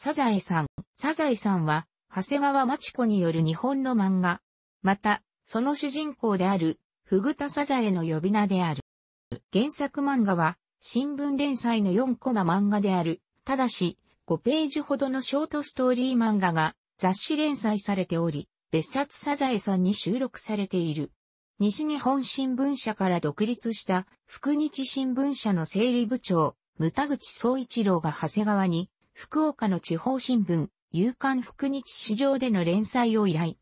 サザエさん。サザエさんは、長谷川町子による日本の漫画。また、その主人公である、フグタサザエの呼び名である。原作漫画は、新聞連載の4コマ漫画である。ただし、5ページほどのショートストーリー漫画が雑誌連載されており、別冊サザエさんに収録されている。西日本新聞社から独立した、福日新聞社の整理部長、牟田口総一郎が長谷川に、福岡の地方新聞、夕刊福日市場での連載を依頼。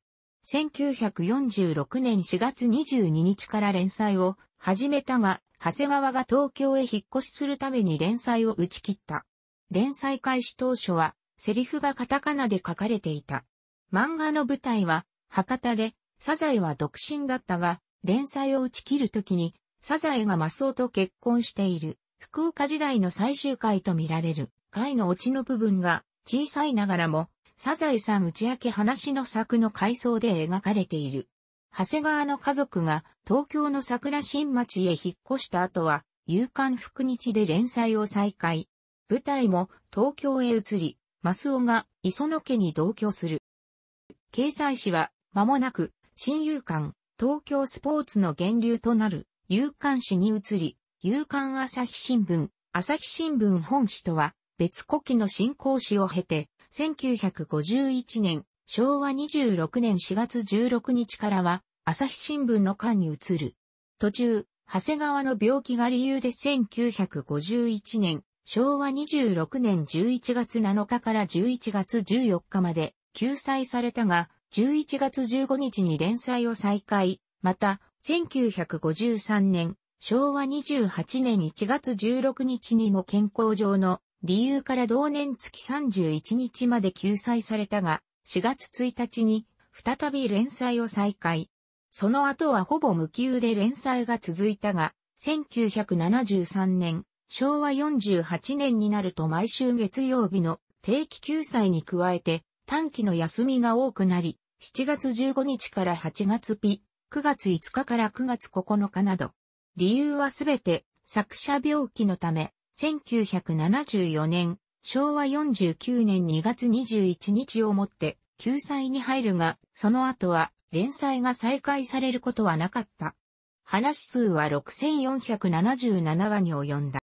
1946年4月22日から連載を始めたが、長谷川が東京へ引っ越しするために連載を打ち切った。連載開始当初は、セリフがカタカナで書かれていた。漫画の舞台は、博多で、サザエは独身だったが、連載を打ち切るときに、サザエがマスオと結婚している、福岡時代の最終回と見られる。貝のオチの部分が小さいながらも、サザエさん打ち明け話の作の回想で描かれている。長谷川の家族が東京の桜新町へ引っ越した後は、夕刊福日で連載を再開。舞台も東京へ移り、マスオが磯野家に同居する。掲載誌は、間もなく、新夕刊、東京スポーツの源流となる、夕刊誌に移り、夕刊朝日新聞、朝日新聞本誌とは、別古期の信仰史を経て、1951年、昭和26年4月16日からは、朝日新聞の間に移る。途中、長谷川の病気が理由で1951年、昭和26年11月7日から11月14日まで救済されたが、11月15日に連載を再開。また、1953年、昭和28年1月16日にも健康上の理由から同年月31日まで救済されたが、4月1日に再び連載を再開。その後はほぼ無給で連載が続いたが、1973年、昭和48年になると毎週月曜日の定期救済に加えて短期の休みが多くなり、7月15日から8月日、9月5日から9月9日など。理由はすべて作者病気のため、1974年、昭和49年2月21日をもって救済に入るが、その後は連載が再開されることはなかった。話数は6477話に及んだ。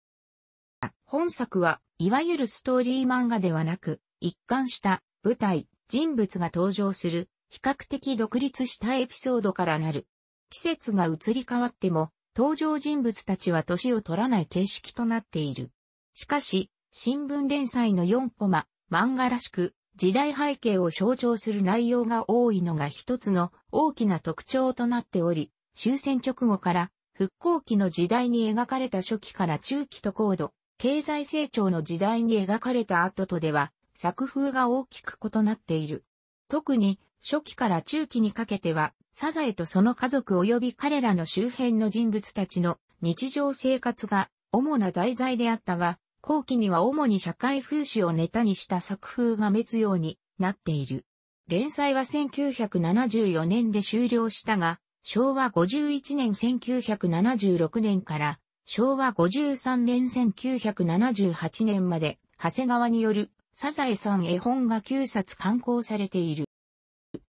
本作は、いわゆるストーリー漫画ではなく、一貫した舞台、人物が登場する、比較的独立したエピソードからなる。季節が移り変わっても、登場人物たちは年を取らない形式となっている。しかし、新聞連載の4コマ、漫画らしく、時代背景を象徴する内容が多いのが一つの大きな特徴となっており、終戦直後から復興期の時代に描かれた初期から中期と高度、経済成長の時代に描かれた後とでは、作風が大きく異なっている。特に初期から中期にかけてはサザエとその家族及び彼らの周辺の人物たちの日常生活が主な題材であったが、後期には主に社会風刺をネタにした作風が滅ようになっている。連載は1974年で終了したが、昭和51年1976年から昭和53年1978年まで長谷川によるサザエさん絵本が9冊刊行されている。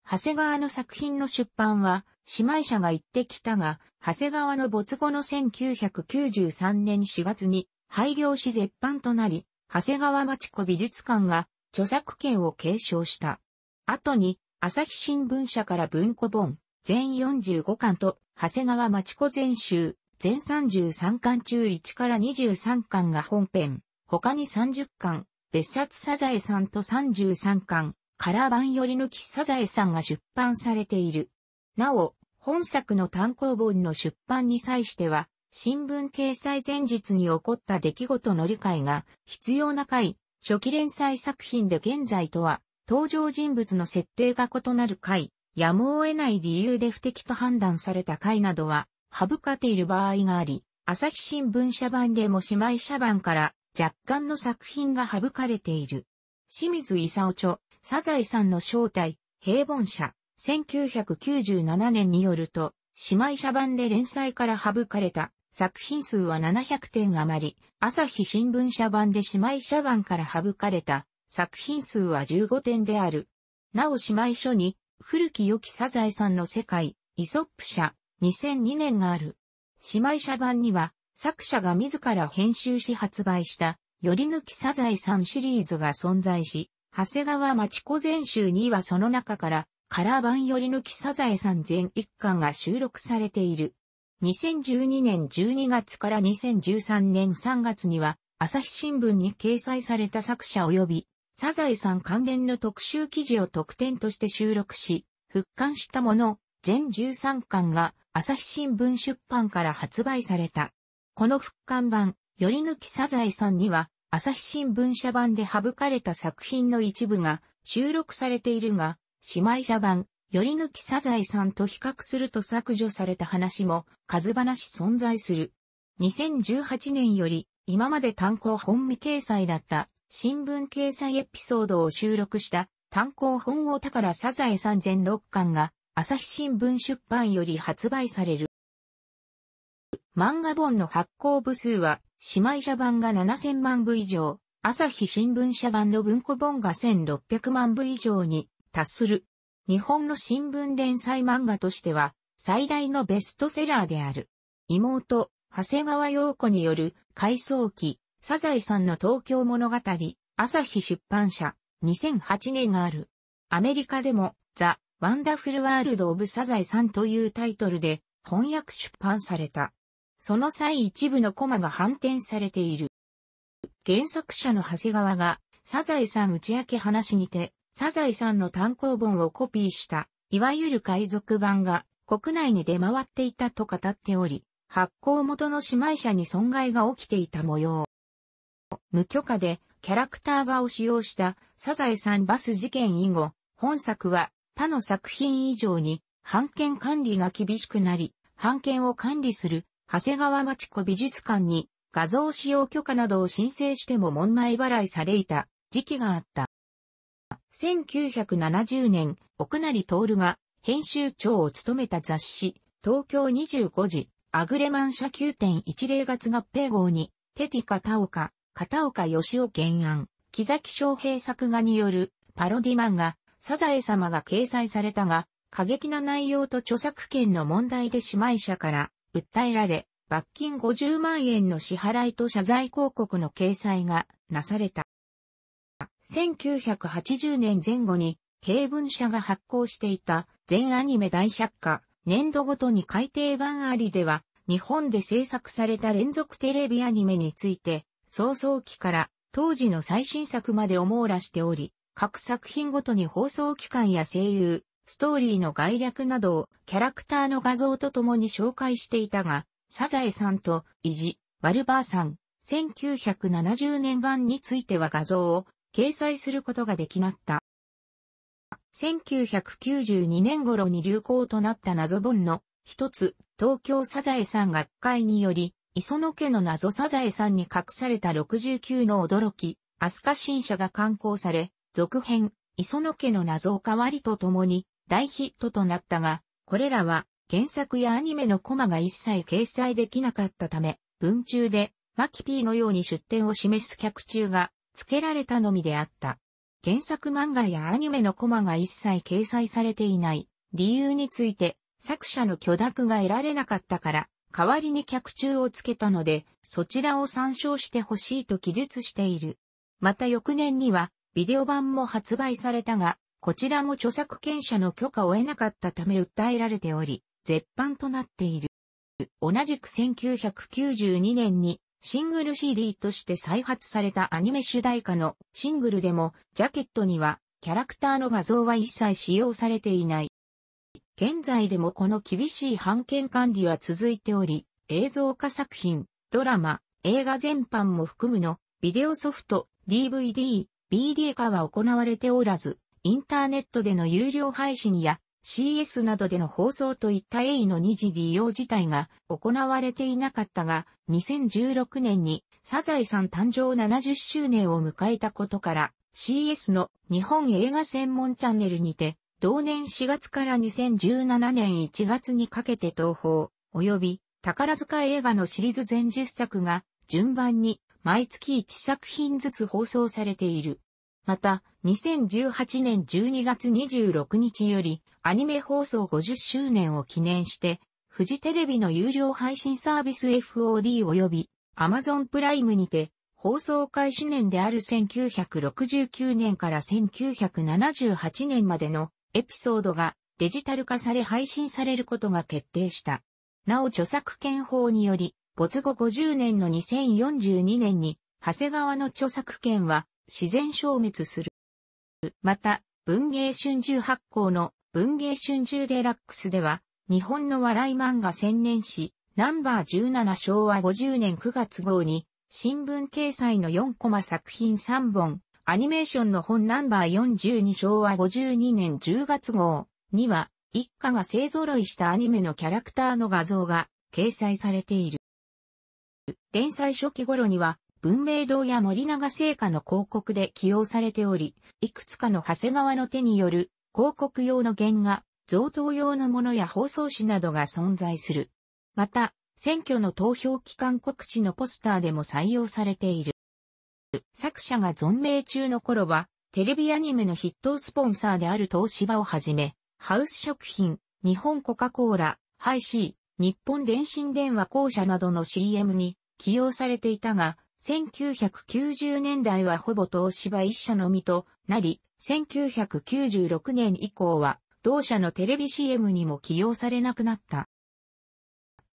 長谷川の作品の出版は、姉妹社が行ってきたが、長谷川の没後の1993年4月に廃業し絶版となり、長谷川町子美術館が著作権を継承した。後に、朝日新聞社から文庫本、全45巻と、長谷川町子全集、全33巻中1から23巻が本編、他に30巻、別冊サザエさんと33巻、カラー版より抜きサザエさんが出版されている。なお、本作の単行本の出版に際しては、新聞掲載前日に起こった出来事の理解が必要な回、初期連載作品で現在とは、登場人物の設定が異なる回、やむを得ない理由で不適と判断された回などは、省かている場合があり、朝日新聞社版でも姉妹社版から若干の作品が省かれている。清水勲著、サザエさんの正体、平凡社、1997年によると、姉妹社版で連載から省かれた作品数は700点余り、朝日新聞社版で姉妹社版から省かれた作品数は15点である。なお姉妹書に、古き良きサザエさんの世界、イソップ社、2002年がある。姉妹社版には、作者が自ら編集し発売した、より抜きサザエさんシリーズが存在し、長谷川町子全集にはその中から、カラー版より抜きサザエさん全1巻が収録されている。2012年12月から2013年3月には、朝日新聞に掲載された作者及び、サザエさん関連の特集記事を特典として収録し、復刊したもの、全13巻が朝日新聞出版から発売された。この復刊版、より抜きサザエさんには、朝日新聞社版で省かれた作品の一部が収録されているが、姉妹社版、より抜きサザエさんと比較すると削除された話も数話存在する。2018年より今まで単行本未掲載だった新聞掲載エピソードを収録した単行本を宝サザエさん全6巻が朝日新聞出版より発売される。漫画本の発行部数は姉妹社版が7000万部以上、朝日新聞社版の文庫本が1600万部以上に達する。日本の新聞連載漫画としては最大のベストセラーである。妹、長谷川陽子による回想記、サザエさんの東京物語、朝日出版社、2008年がある。アメリカでも、ザ・ワンダフル・ワールド・オブ・サザエさんというタイトルで翻訳出版された。その際一部のコマが反転されている。原作者の長谷川が、サザエさん打ち明け話にて、サザエさんの単行本をコピーした、いわゆる海賊版が国内に出回っていたと語っており、発行元の姉妹社に損害が起きていた模様。無許可でキャラクター画を使用したサザエさんバス事件以後、本作は他の作品以上に版権管理が厳しくなり、版権を管理する長谷川町子美術館に画像使用許可などを申請しても門前払いされいた時期があった。1970年、奥成徹が編集長を務めた雑誌、東京25時、アグレマン社9.10月合併号に、テティカタ片岡、片岡義雄原案、木崎昌平作画によるパロディ漫画、サザエ様が掲載されたが、過激な内容と著作権の問題で姉妹社から訴えられ、罰金50万円の支払いと謝罪広告の掲載がなされた。1980年前後に、軽文社が発行していた全アニメ大百科、年度ごとに改訂版ありでは、日本で制作された連続テレビアニメについて、早々期から当時の最新作までを網羅しており、各作品ごとに放送期間や声優、ストーリーの概略などをキャラクターの画像と共に紹介していたが、サザエさんとイジ、ワルバーさん、1970年版については画像を掲載することができなった。1992年頃に流行となった謎本の一つ、東京サザエさん学会により、磯野家の謎サザエさんに隠された69の驚き、アスカ新社が刊行され、続編、磯野家の謎をかわりとともに、大ヒットとなったが、これらは原作やアニメのコマが一切掲載できなかったため、文中でマキピーのように出典を示す脚注が付けられたのみであった。原作漫画やアニメのコマが一切掲載されていない理由について作者の許諾が得られなかったから、代わりに脚注を付けたので、そちらを参照してほしいと記述している。また翌年には、ビデオ版も発売されたが、こちらも著作権者の許可を得なかったため訴えられており、絶版となっている。同じく1992年にシングル CD として再発されたアニメ主題歌のシングルでもジャケットにはキャラクターの画像は一切使用されていない。現在でもこの厳しい版権管理は続いており、映像化作品、ドラマ、映画全般も含むの、ビデオソフト、DVD、BD 化は行われておらず、インターネットでの有料配信や CS などでの放送といった A の二次利用自体が行われていなかったが、2016年にサザエさん誕生70周年を迎えたことから、CS の日本映画専門チャンネルにて、同年4月から2017年1月にかけて東宝、及び宝塚映画のシリーズ全10作が順番に毎月1作品ずつ放送されている。また、2018年12月26日より、アニメ放送50周年を記念して、フジテレビの有料配信サービス FOD 及び Amazon プライムにて、放送開始年である1969年から1978年までのエピソードがデジタル化され配信されることが決定した。なお著作権法により、没後50年の2042年に、長谷川の著作権は自然消滅する。また、文芸春秋発行の文芸春秋デラックスでは、日本の笑い漫画千年史、ナンバー17昭和50年9月号に、新聞掲載の4コマ作品3本、アニメーションの本ナンバー42昭和52年10月号には、一家が勢揃いしたアニメのキャラクターの画像が掲載されている。連載初期頃には、文明堂や森永製菓の広告で起用されており、いくつかの長谷川の手による広告用の原画、贈答用のものや包装紙などが存在する。また、選挙の投票期間告知のポスターでも採用されている。作者が存命中の頃は、テレビアニメの筆頭スポンサーである東芝をはじめ、ハウス食品、日本コカ・コーラ、ハイシー、日本電信電話公社などの CM に起用されていたが、1990年代はほぼ東芝一社のみとなり、1996年以降は同社のテレビ CM にも起用されなくなった。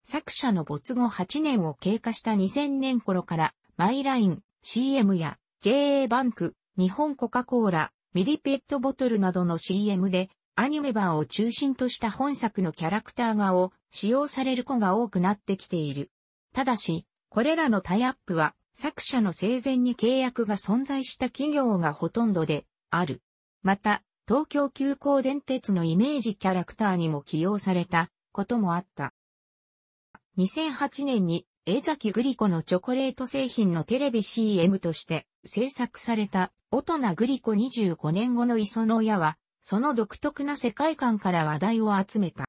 作者の没後8年を経過した2000年頃から、マイライン、CM や JA バンク、日本コカ・コーラ、ミリペットボトルなどの CM で、アニメ版を中心とした本作のキャラクター画を使用される子が多くなってきている。ただし、これらのタイアップは作者の生前に契約が存在した企業がほとんどである。また、東京急行電鉄のイメージキャラクターにも起用されたこともあった。2008年に江崎グリコのチョコレート製品のテレビ CM として制作された大人グリコ25年後の磯の親は、その独特な世界観から話題を集めた。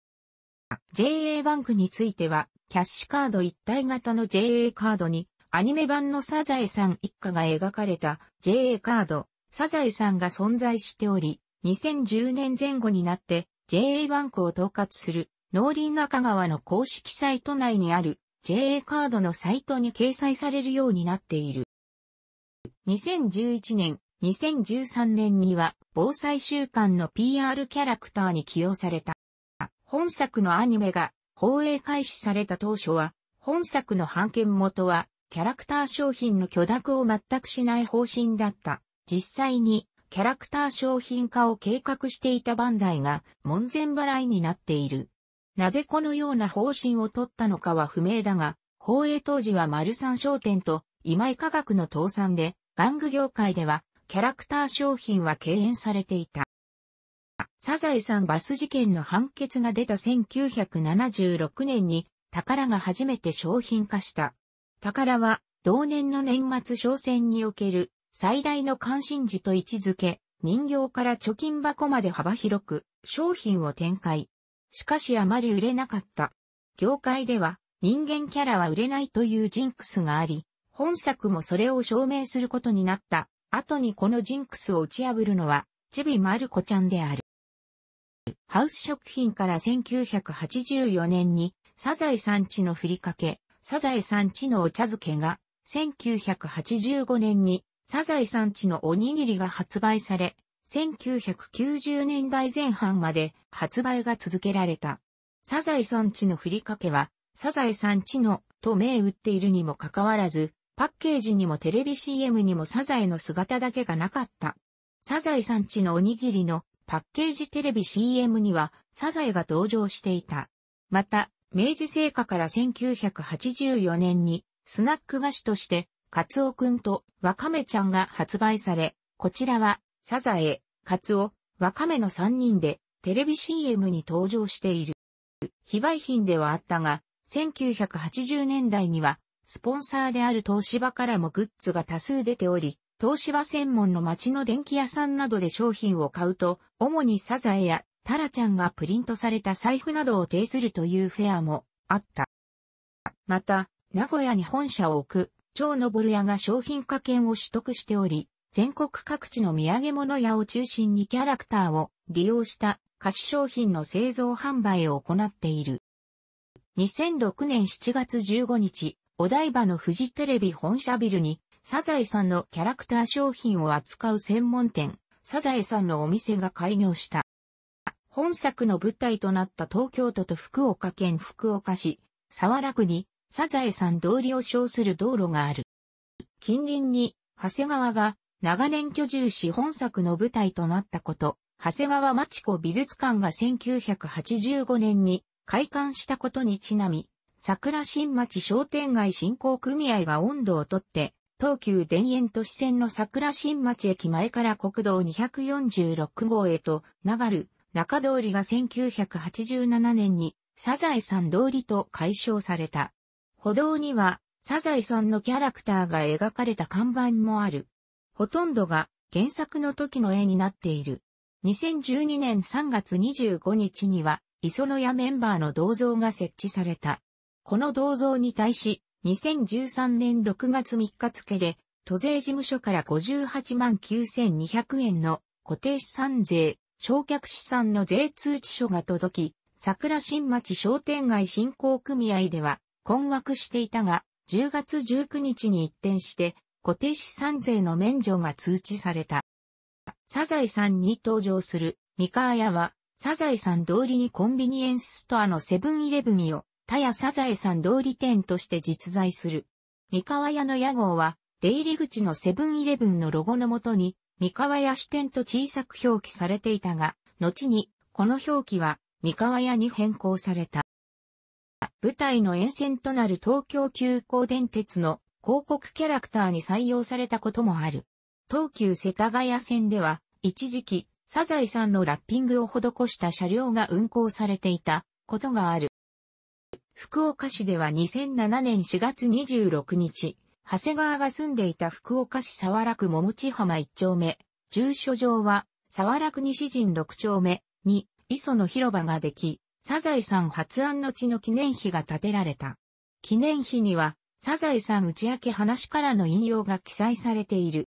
JA バンクについては、キャッシュカード一体型の JA カードにアニメ版のサザエさん一家が描かれた JA カード、サザエさんが存在しており、2010年前後になって JA バンクを統括する農林中川の公式サイト内にある JA カードのサイトに掲載されるようになっている。2011年、2013年には防災週間の PR キャラクターに起用された。本作のアニメが放映開始された当初は、本作の版権元はキャラクター商品の許諾を全くしない方針だった。実際に、キャラクター商品化を計画していたバンダイが門前払いになっている。なぜこのような方針を取ったのかは不明だが、放映当時は丸三商店と今井科学の倒産で、玩具業界ではキャラクター商品は敬遠されていた。サザエさんバス事件の判決が出た1976年に宝が初めて商品化した。宝は、同年の年末商戦における最大の関心事と位置づけ、人形から貯金箱まで幅広く商品を展開。しかしあまり売れなかった。業界では人間キャラは売れないというジンクスがあり、本作もそれを証明することになった後にこのジンクスを打ち破るのは、チビマルコちゃんである。ハウス食品から1984年にサザエさんちのふりかけ、サザエさんちのお茶漬けが、1985年にサザエさんちのおにぎりが発売され、1990年代前半まで発売が続けられた。サザエさんちのふりかけは、サザエさんちのと銘打っているにもかかわらず、パッケージにもテレビ CM にもサザエの姿だけがなかった。サザエさんちのおにぎりのパッケージテレビ CM にはサザエが登場していた。また、明治製菓から1984年にスナック菓子として、カツオくんとワカメちゃんが発売され、こちらはサザエ、カツオ、ワカメの3人でテレビ CM に登場している。非売品ではあったが、1980年代にはスポンサーである東芝からもグッズが多数出ており、東芝専門の街の電気屋さんなどで商品を買うと、主にサザエやタラちゃんがプリントされた財布などを呈するというフェアもあった。また、名古屋に本社を置く、超のぼる屋が商品化権を取得しており、全国各地の土産物屋を中心にキャラクターを利用した菓子商品の製造販売を行っている。2006年7月15日、お台場のフジテレビ本社ビルに、サザエさんのキャラクター商品を扱う専門店、サザエさんのお店が開業した。本作の舞台となった東京都と福岡県福岡市、沢楽に、サザエさん通りを称する道路がある。近隣に、長谷川が長年居住し本作の舞台となったこと、長谷川町子美術館が1985年に開館したことにちなみ、桜新町商店街振興組合が温度をとって、東急田園都市線の桜新町駅前から国道246号へと流る中通りが1987年にサザエさん通りと解消された。歩道にはサザエさんのキャラクターが描かれた看板もある。ほとんどが原作の時の絵になっている。2012年3月25日には、磯野屋メンバーの銅像が設置された。この銅像に対し、2013年6月3日付で、都税事務所から58万9200円の固定資産税焼却資産の税通知書が届き、桜新町商店街振興組合では困惑していたが、10月19日に一転して固定資産税の免除が通知された。サザエさんに登場する三河屋は、サザエさん通りにコンビニエンスストアのセブンイレブンを、他やサザエさん通り店として実在する。三河屋の屋号は、出入り口のセブンイレブンのロゴのもとに、三河屋主店と小さく表記されていたが、後に、この表記は、三河屋に変更された。舞台の沿線となる東京急行電鉄の広告キャラクターに採用されたこともある。東急世田谷線では、一時期、サザエさんのラッピングを施した車両が運行されていたことがある。福岡市では2007年4月26日、長谷川が住んでいた福岡市沢楽桃地浜1丁目、住所上は、沢楽西陣6丁目に、磯の広場ができ、サザエさん発案の地の記念碑が建てられた。記念碑には、サザエさん打ち明け話からの引用が記載されている。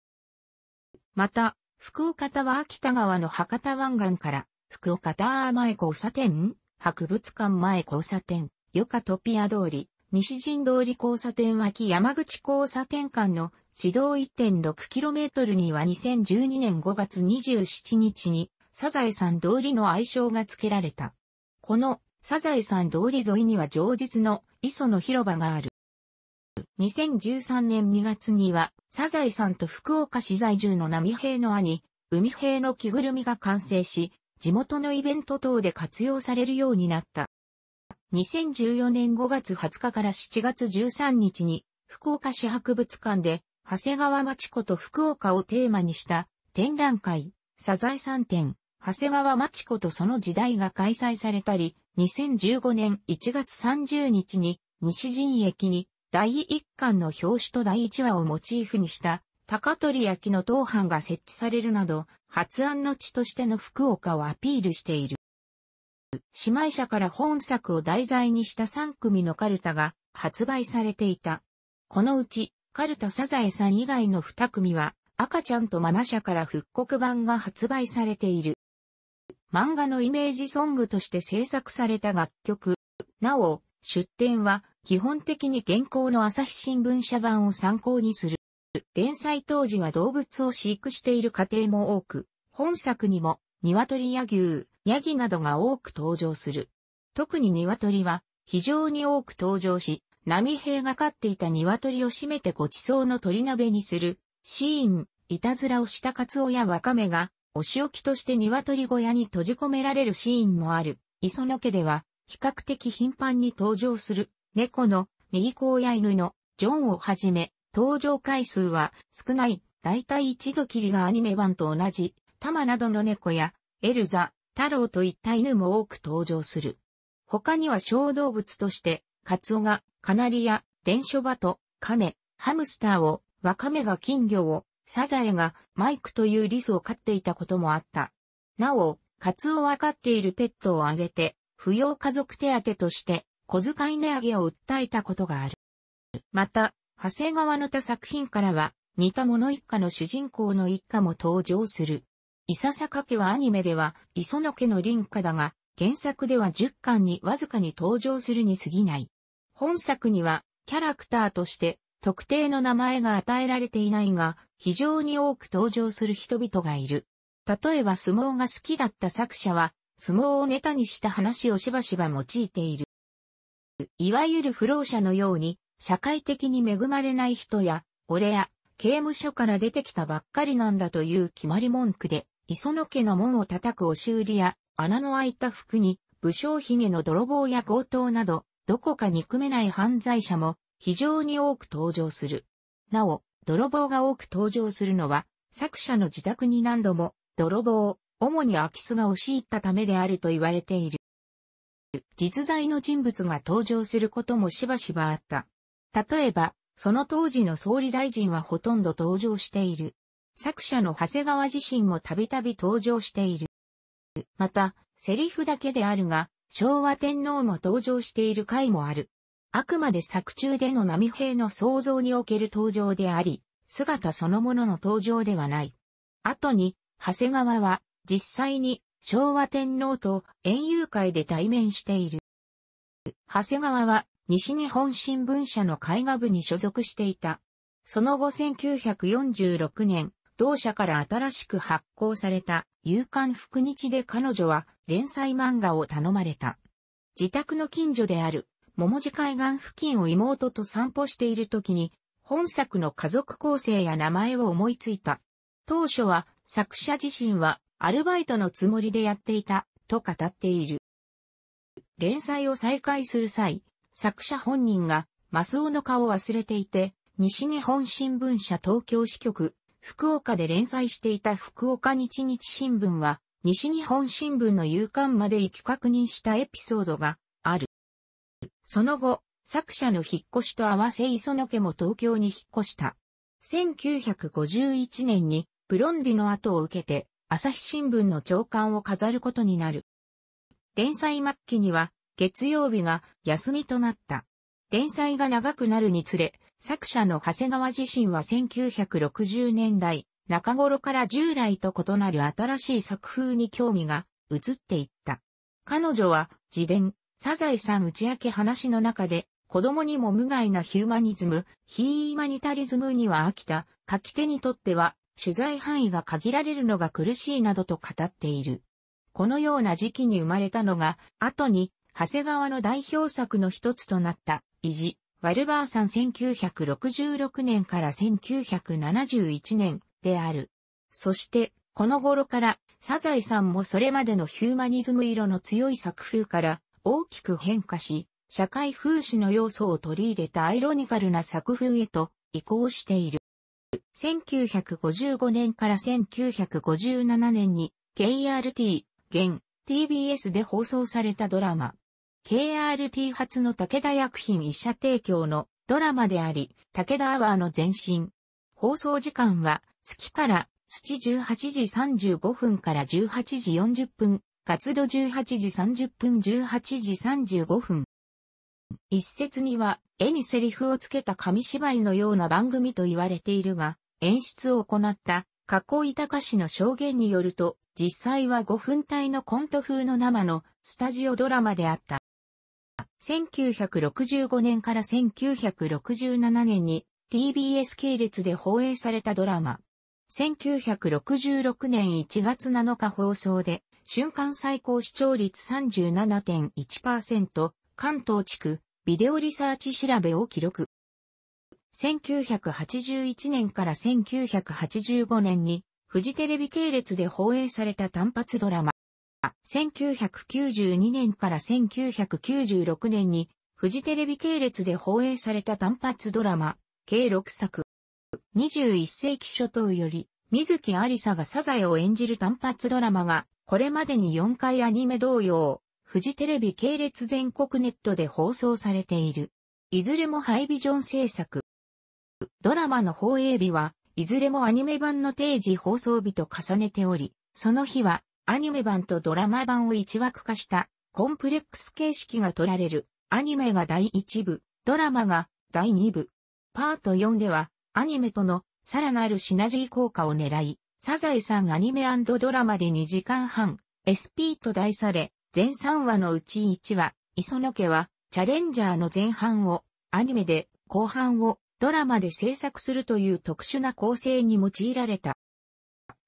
また、福岡田は秋田川の博多湾岸から、福岡タワー前交差点、博物館前交差点、ヨカトピア通り、西陣通り交差点脇山口交差点間の指導 1.6km には2012年5月27日にサザエさん通りの愛称が付けられた。このサザエさん通り沿いには常日の磯の広場がある。2013年2月にはサザエさんと福岡市在住の波平の兄、海平の着ぐるみが完成し、地元のイベント等で活用されるようになった。2014年5月20日から7月13日に、福岡市博物館で、長谷川町子と福岡をテーマにした展覧会、サザエさん展、長谷川町子とその時代が開催されたり、2015年1月30日に、西陣駅に、第1巻の表紙と第1話をモチーフにした、高取焼の当版が設置されるなど、発案の地としての福岡をアピールしている。姉妹社から本作を題材にした3組のカルタが発売されていた。このうち、カルタサザエさん以外の2組は、赤ちゃんとママ社から復刻版が発売されている。漫画のイメージソングとして制作された楽曲。なお、出展は基本的に現行の朝日新聞社版を参考にする。連載当時は動物を飼育している家庭も多く、本作にも、鶏や牛、ヤギなどが多く登場する。特に鶏は非常に多く登場し、波平が飼っていた鶏を締めてごちそうの鳥鍋にする、シーン、いたずらをしたカツオやワカメが、お仕置きとして鶏小屋に閉じ込められるシーンもある。磯野家では、比較的頻繁に登場する、猫の、右甲や犬の、ジョンをはじめ、登場回数は少ない、だいたい一度きりがアニメ版と同じ、タマなどの猫や、エルザ、太郎といった犬も多く登場する。他には小動物として、カツオが、カナリア、電書バト、カメ、ハムスターを、ワカメが金魚を、サザエがマイクというリスを飼っていたこともあった。なお、カツオは飼っているペットをあげて、扶養家族手当として、小遣い値上げを訴えたことがある。また、長谷川の他作品からは、似た者一家の主人公の一家も登場する。伊笹家家はアニメでは磯野家の林家だが、原作では10巻にわずかに登場するに過ぎない。本作にはキャラクターとして特定の名前が与えられていないが、非常に多く登場する人々がいる。例えば相撲が好きだった作者は、相撲をネタにした話をしばしば用いている。いわゆる不老者のように、社会的に恵まれない人や、俺や、刑務所から出てきたばっかりなんだという決まり文句で、磯野家の門を叩く押し売りや、穴の開いた服に、武将髭の泥棒や強盗など、どこか憎めない犯罪者も非常に多く登場する。なお、泥棒が多く登場するのは、作者の自宅に何度も、泥棒、主に空き巣が押し入ったためであると言われている。実在の人物が登場することもしばしばあった。例えば、その当時の総理大臣はほとんど登場している。作者の長谷川自身もたびたび登場している。また、セリフだけであるが、昭和天皇も登場している回もある。あくまで作中での波平の創造における登場であり、姿そのものの登場ではない。後に、長谷川は、実際に昭和天皇と園遊会で対面している。長谷川は、西日本新聞社の絵画部に所属していた。その後1946年、同社から新しく発行された、勇敢福日で彼女は連載漫画を頼まれた。自宅の近所である、桃地海岸付近を妹と散歩している時に、本作の家族構成や名前を思いついた。当初は、作者自身は、アルバイトのつもりでやっていた、と語っている。連載を再開する際、作者本人が、マスオの顔を忘れていて、西日本新聞社東京支局、福岡で連載していた福岡日日新聞は、西日本新聞の夕刊まで行き確認したエピソードがある。その後、作者の引っ越しと合わせ磯野家も東京に引っ越した。1951年にブロンディの後を受けて、朝日新聞の長官を飾ることになる。連載末期には、月曜日が休みとなった。連載が長くなるにつれ、作者の長谷川自身は1960年代、中頃から従来と異なる新しい作風に興味が移っていった。彼女は自伝、サザエさん打ち明け話の中で、子供にも無害なヒューマニズム、ヒーマニタリズムには飽きた、書き手にとっては、取材範囲が限られるのが苦しいなどと語っている。このような時期に生まれたのが、後に、長谷川の代表作の一つとなった、意地、ワルバーさん1966年から1971年である。そして、この頃から、サザエさんもそれまでのヒューマニズム色の強い作風から大きく変化し、社会風刺の要素を取り入れたアイロニカルな作風へと移行している。1955年から1957年に KRT、現 TBS で放送されたドラマ、KRT 発の武田薬品医者提供のドラマであり、武田アワーの前身。放送時間は、月から土18時35分から18時40分、活度18時30分18時35分。一説には、絵にセリフをつけた紙芝居のような番組と言われているが、演出を行った、加工板菓の証言によると、実際は5分体のコント風の生のスタジオドラマであった。1965年から1967年に TBS 系列で放映されたドラマ。1966年1月7日放送で、瞬間最高視聴率37.1%、関東地区、ビデオリサーチ調べを記録。1981年から1985年に、フジテレビ系列で放映された単発ドラマ。1992年から1996年に、フジテレビ系列で放映された単発ドラマ、計6作。21世紀初頭より、水木有沙がサザエを演じる単発ドラマが、これまでに4回アニメ同様、フジテレビ系列全国ネットで放送されている。いずれもハイビジョン制作。ドラマの放映日は、いずれもアニメ版の定時放送日と重ねており、その日はアニメ版とドラマ版を一枠化したコンプレックス形式が取られる。アニメが第1部、ドラマが第2部。パート4ではアニメとのさらなるシナジー効果を狙い、サザエさんアニメドラマで2時間半、SP と題され、全3話のうち1話、磯野家はチャレンジャーの前半をアニメで後半をドラマで制作するという特殊な構成に用いられた。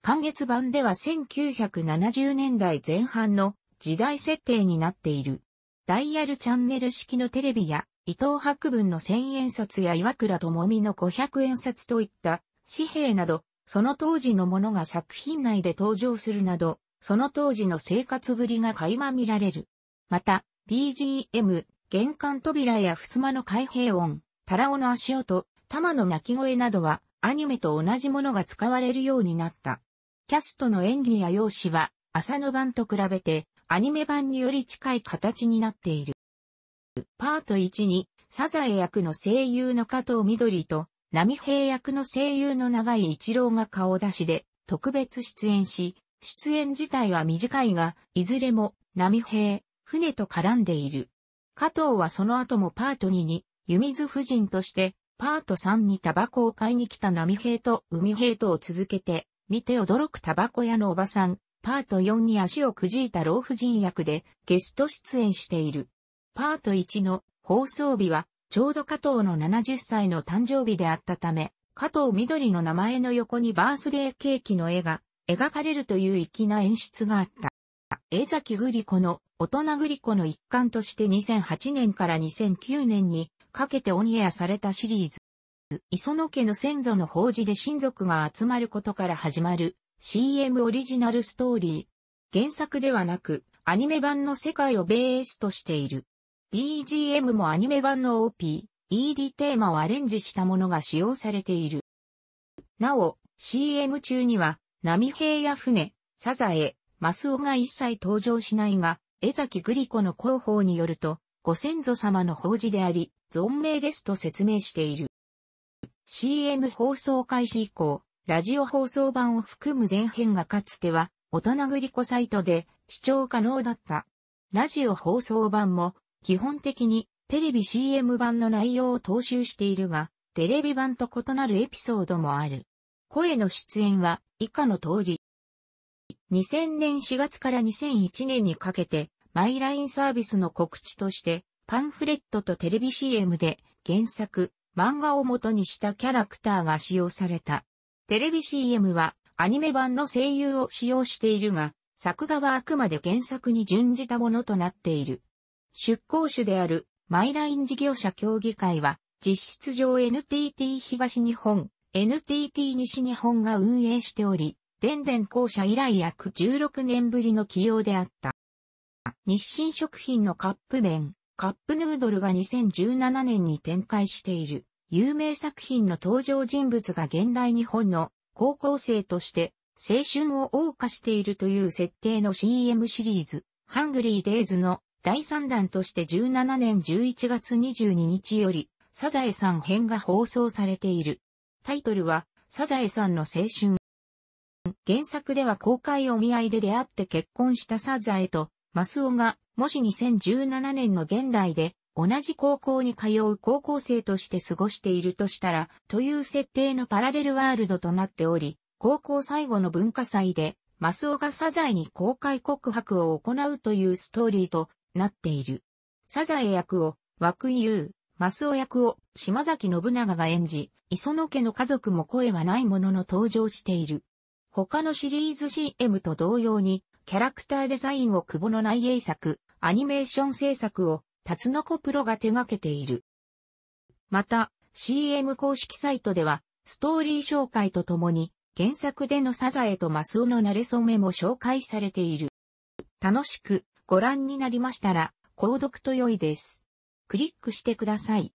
完月版では1970年代前半の時代設定になっている。ダイヤルチャンネル式のテレビや、伊藤博文の千円札や岩倉智美の五百円札といった紙幣など、その当時のものが作品内で登場するなど、その当時の生活ぶりが垣間見られる。また、BGM、玄関扉や襖の開閉音、タラオの足音、玉の鳴き声などは、アニメと同じものが使われるようになった。キャストの演技や容姿は、朝の版と比べて、アニメ版により近い形になっている。パート1に、サザエ役の声優の加藤緑と、波平役の声優の長井一郎が顔出しで、特別出演し、出演自体は短いが、いずれも、波平、船と絡んでいる。加藤はその後もパート2に、湯水夫人として、パート3にタバコを買いに来た波平と海平とを続けて、見て驚くタバコ屋のおばさん、パート4に足をくじいた老婦人役でゲスト出演している。パート1の放送日は、ちょうど加藤の70歳の誕生日であったため、加藤緑の名前の横にバースデーケーキの絵が描かれるという粋な演出があった。江崎グリコの大人グリコの一環として2008年から2009年にかけてオンエアされたシリーズ。磯野家の先祖の法事で親族が集まることから始まる CM オリジナルストーリー。原作ではなく、アニメ版の世界をベースとしている。BGM もアニメ版の OP、ED テーマをアレンジしたものが使用されている。なお、CM 中には、波平や船、サザエ、マスオが一切登場しないが、江崎グリコの広報によると、ご先祖様の法事であり、存命ですと説明している。CM 放送開始以降、ラジオ放送版を含む前編がかつては、大人グリコサイトで視聴可能だった。ラジオ放送版も、基本的にテレビ CM 版の内容を踏襲しているが、テレビ版と異なるエピソードもある。声の出演は以下の通り。2000年4月から2001年にかけて、マイラインサービスの告知として、パンフレットとテレビ CM で原作、漫画を元にしたキャラクターが使用された。テレビ CM はアニメ版の声優を使用しているが、作画はあくまで原作に準じたものとなっている。出向主であるマイライン事業者協議会は、実質上 NTT 東日本、NTT 西日本が運営しており、電電公社以来約16年ぶりの起用であった。日清食品のカップ麺、カップヌードルが2017年に展開している。有名作品の登場人物が現代日本の高校生として青春を謳歌しているという設定の CM シリーズ、ハングリーデイズの第3弾として17年11月22日より、サザエさん編が放送されている。タイトルは、サザエさんの青春。原作では公開お見合いで出会って結婚したサザエと、マスオが、もし2017年の現代で、同じ高校に通う高校生として過ごしているとしたら、という設定のパラレルワールドとなっており、高校最後の文化祭で、マスオがサザエに公開告白を行うというストーリーとなっている。サザエ役を、枠井優、マスオ役を島崎信長が演じ、磯野家の家族も声はないものの登場している。他のシリーズ CM と同様に、キャラクターデザインを久保の内映作、アニメーション制作をタツノコプロが手掛けている。また、CM 公式サイトでは、ストーリー紹介とともに、原作でのサザエとマスオの慣れ初めも紹介されている。楽しくご覧になりましたら、購読と良いです。クリックしてください。